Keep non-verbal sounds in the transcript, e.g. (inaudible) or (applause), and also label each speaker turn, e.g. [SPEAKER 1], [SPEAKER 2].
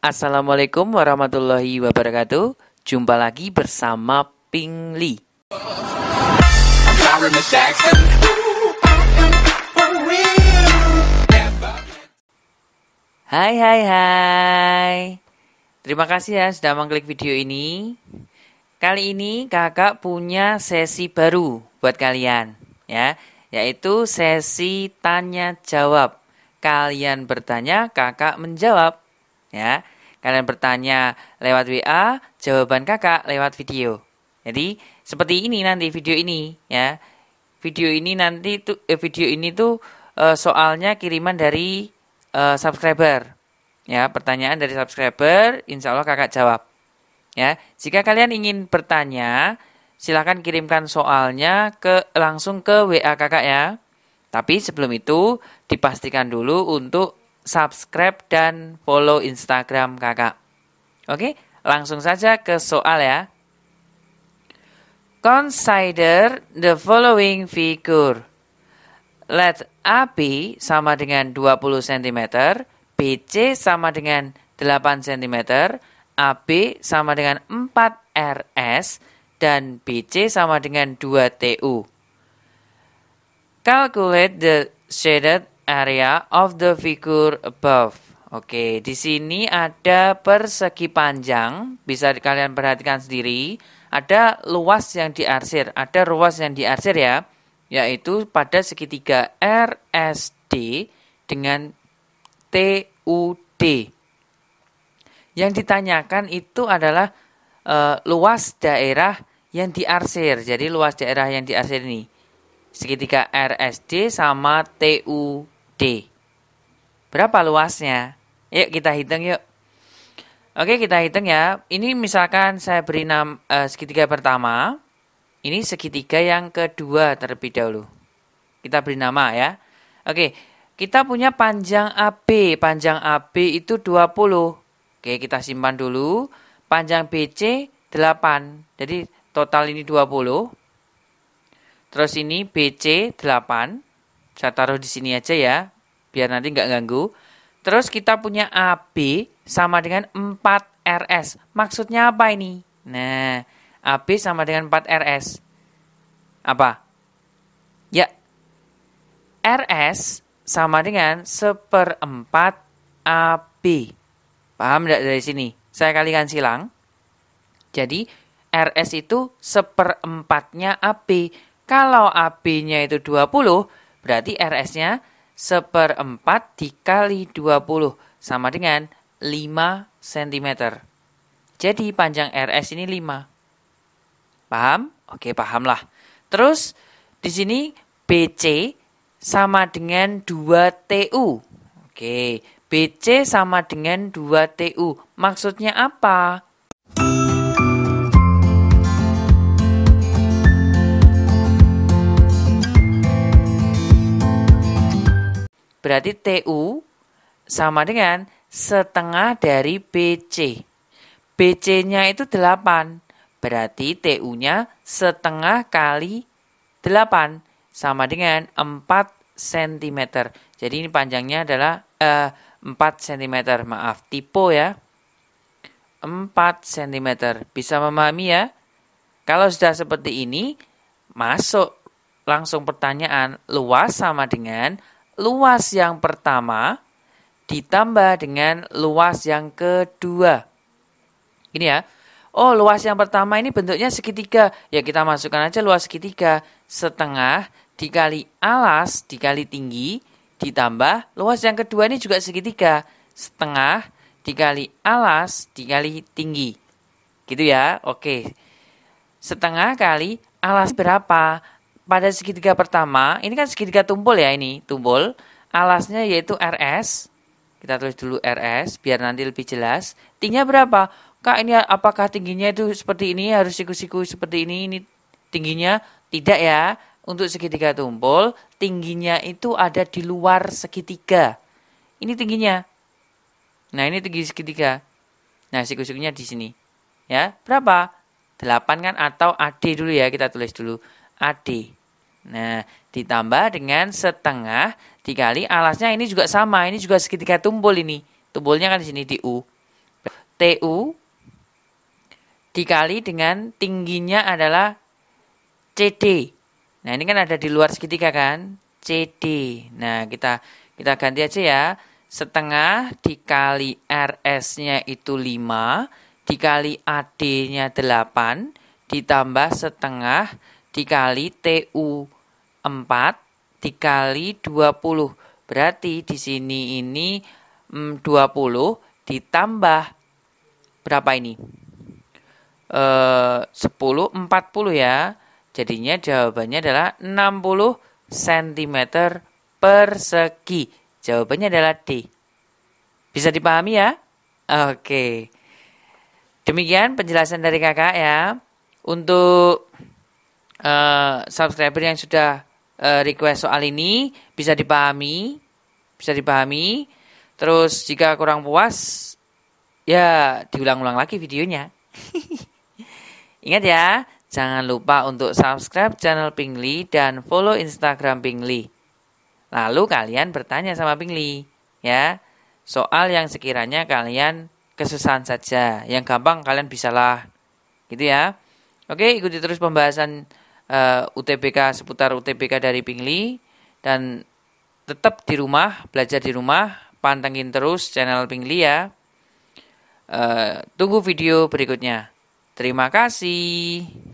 [SPEAKER 1] Assalamualaikum warahmatullahi wabarakatuh. Jumpa lagi bersama Ping Li. Hai hai hai. Terima kasih ya sudah mengklik video ini. Kali ini kakak punya sesi baru buat kalian ya, yaitu sesi tanya jawab. Kalian bertanya, kakak menjawab ya. Kalian bertanya lewat WA, jawaban kakak lewat video. Jadi seperti ini nanti video ini ya. Video ini nanti tuh eh, video ini tuh eh, soalnya kiriman dari eh, subscriber. Ya, pertanyaan dari subscriber, insya Allah kakak jawab. Ya, jika kalian ingin bertanya, silahkan kirimkan soalnya ke langsung ke WA kakak ya. Tapi sebelum itu dipastikan dulu untuk subscribe dan follow Instagram kakak. Oke, langsung saja ke soal ya. Consider the following figure. Let AB sama dengan 20 cm, BC sama dengan 8 cm, AB sama dengan 4 RS, dan BC sama dengan 2 TU. Calculate the shaded area of the figure above. Oke, di sini ada persegi panjang, bisa kalian perhatikan sendiri. Ada luas yang diarsir, ada ruas yang diarsir ya, yaitu pada segitiga RSD dengan TUD. Yang ditanyakan itu adalah e, luas daerah yang diarsir. Jadi luas daerah yang diarsir ini segitiga RSD sama TUD. D. Berapa luasnya? Yuk kita hitung yuk. Oke kita hitung ya. Ini misalkan saya beri nam, eh, segitiga pertama. Ini segitiga yang kedua terlebih dahulu. Kita beri nama ya. Oke, kita punya panjang AB. Panjang AB itu 20. Oke, kita simpan dulu. Panjang BC 8. Jadi total ini 20. Terus ini BC 8. Saya taruh di sini aja ya, biar nanti nggak ganggu. Terus kita punya AB sama dengan 4 RS. Maksudnya apa ini? Nah, AB sama dengan 4 RS. Apa? Ya, RS sama dengan seperempat AB. Paham tidak dari sini? Saya kalikan silang. Jadi RS itu seperempatnya AB. Kalau AB-nya itu 20, Berarti RS-nya 1 per 4 dikali 20 sama dengan 5 cm. Jadi panjang RS ini 5. Paham? Oke, pahamlah. Terus di sini BC sama dengan 2 TU. Oke, BC sama dengan 2 TU. Maksudnya apa? Berarti TU sama dengan setengah dari BC. BC-nya itu 8. Berarti TU-nya setengah kali 8 sama dengan 4 cm. Jadi ini panjangnya adalah eh, 4 cm, maaf, tipe ya. 4 cm. Bisa memahami ya? Kalau sudah seperti ini, masuk langsung pertanyaan luas sama dengan luas yang pertama ditambah dengan luas yang kedua. Ini ya. Oh, luas yang pertama ini bentuknya segitiga. Ya, kita masukkan aja luas segitiga. Setengah dikali alas dikali tinggi ditambah luas yang kedua ini juga segitiga. Setengah dikali alas dikali tinggi. Gitu ya. Oke. Setengah kali alas berapa? pada segitiga pertama, ini kan segitiga tumpul ya ini, tumpul. Alasnya yaitu RS. Kita tulis dulu RS biar nanti lebih jelas. Tingginya berapa? Kak, ini apakah tingginya itu seperti ini? Harus siku-siku seperti ini? Ini tingginya? Tidak ya. Untuk segitiga tumpul, tingginya itu ada di luar segitiga. Ini tingginya. Nah, ini tinggi segitiga. Nah, siku-sikunya di sini. Ya, berapa? 8 kan atau AD dulu ya, kita tulis dulu. AD. Nah, ditambah dengan setengah dikali alasnya ini juga sama, ini juga segitiga tumpul ini. Tumpulnya kan di sini di U. TU dikali dengan tingginya adalah CD. Nah, ini kan ada di luar segitiga kan? CD. Nah, kita kita ganti aja ya. Setengah dikali RS-nya itu 5, dikali AD-nya 8, ditambah setengah dikali TU 4 dikali 20. Berarti di sini ini 20 mm, ditambah berapa ini? E, 10 40 ya. Jadinya jawabannya adalah 60 cm persegi. Jawabannya adalah D. Bisa dipahami ya? Oke. Demikian penjelasan dari kakak ya. Untuk Eh, subscriber yang sudah uh, request soal ini bisa dipahami, bisa dipahami. Terus jika kurang puas, ya diulang-ulang lagi videonya. (laughs) Ingat ya, jangan lupa untuk subscribe channel Pingli dan follow Instagram Pingli. Lalu kalian bertanya sama Pingli, ya, soal yang sekiranya kalian kesusahan saja. Yang gampang kalian bisalah. Gitu ya. Oke, ikuti terus pembahasan uh, eh, UTBK seputar UTBK dari Pingli dan tetap di rumah, belajar di rumah, pantengin terus channel Pingli ya. Uh, tunggu video berikutnya. Terima kasih.